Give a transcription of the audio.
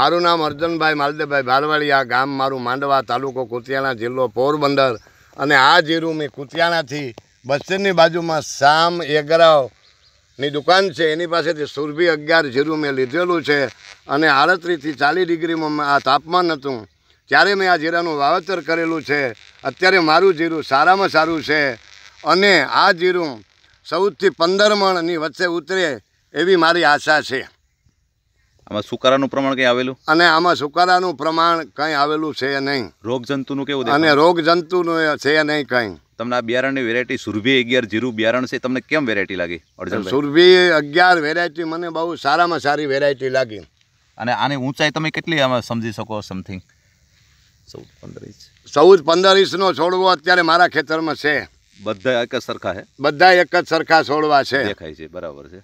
મારું નામ અર્જુનભાઈ માલદેભાઈ ભારવાડિયા ગામ મારું માંડવા તાલુકો કુતિયાણા જિલ્લો પોરબંદર અને આ જીરું મેં કુતિયાણાથી બસ્તરની બાજુમાં શામ એગરાવની દુકાન છે એની પાસેથી સુરભી અગિયાર જીરું મેં લીધેલું છે અને આડત્રીસથી ચાલીસ ડિગ્રીમાં આ તાપમાન હતું ત્યારે મેં આ જીરાનું વાવેતર કરેલું છે અત્યારે મારું જીરું સારામાં સારું છે અને આ જીરું સૌથી પંદર મણની વચ્ચે ઉતરે એવી મારી આશા છે આમાં સુકારાનું પ્રમાણ કંઈ આવેલું અને આમાં સુકારાનું પ્રમાણ કંઈ આવેલું છે નહીં રોગ જંતુનું કેવું અને રોગ જંતુનું છે નહીં કંઈ તમને આ બિયારણની વેરાયટી સુરભી અગિયાર જીરું બિયારણ છે તમને કેમ વેરાયટી લાગી સુરભી અગિયાર વેરાયટી મને બહુ સારામાં સારી વેરાયટી લાગી અને આની ઊંચાઈ તમે કેટલી આમાં સમજી શકો સમથિંગ ચૌદ પંદર ઇંચ ચૌદ પંદર ઇંચનો છોડવો અત્યારે મારા ખેતરમાં છે બધા એક જ સરખા છે બધા એક જ સરખા છોડવા છે દેખાય છે બરાબર છે